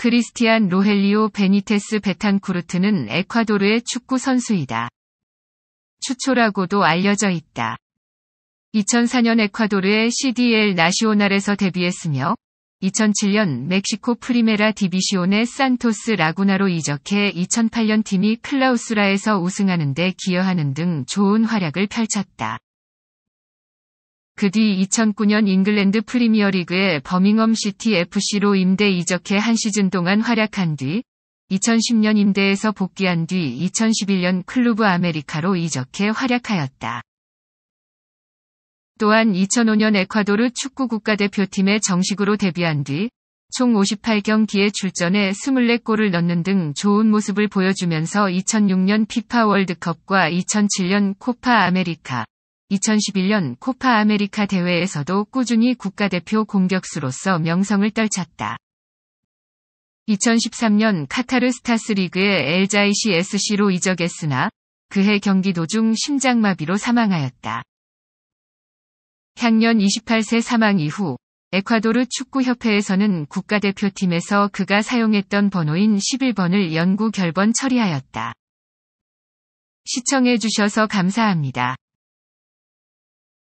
크리스티안 로헬리오 베니테스 베탄쿠르트는 에콰도르의 축구 선수이다. 추초라고도 알려져 있다. 2004년 에콰도르의 CDL 나시오날에서 데뷔했으며 2007년 멕시코 프리메라 디비시온의 산토스 라구나로 이적해 2008년 팀이 클라우스라에서 우승하는 데 기여하는 등 좋은 활약을 펼쳤다. 그뒤 2009년 잉글랜드 프리미어리그의 버밍엄 시티 FC로 임대 이적해 한 시즌 동안 활약한 뒤 2010년 임대에서 복귀한 뒤 2011년 클루브 아메리카로 이적해 활약하였다. 또한 2005년 에콰도르 축구 국가대표팀에 정식으로 데뷔한 뒤 총 58경기에 출전해 24골을 넣는 등 좋은 모습을 보여주면서 2006년 피파 월드컵과 2007년 코파 아메리카, 2011년 코파 아메리카 대회에서도 꾸준히 국가대표 공격수로서 명성을 떨쳤다. 2013년 카타르 스타스 리그의 엘자이시 SC로 이적했으나 그해 경기 도중 심장마비로 사망하였다. 향년 28세 사망 이후 에콰도르 축구협회에서는 국가대표팀에서 그가 사용했던 번호인 11번을 연구 결번 처리하였다. 시청해주셔서 감사합니다.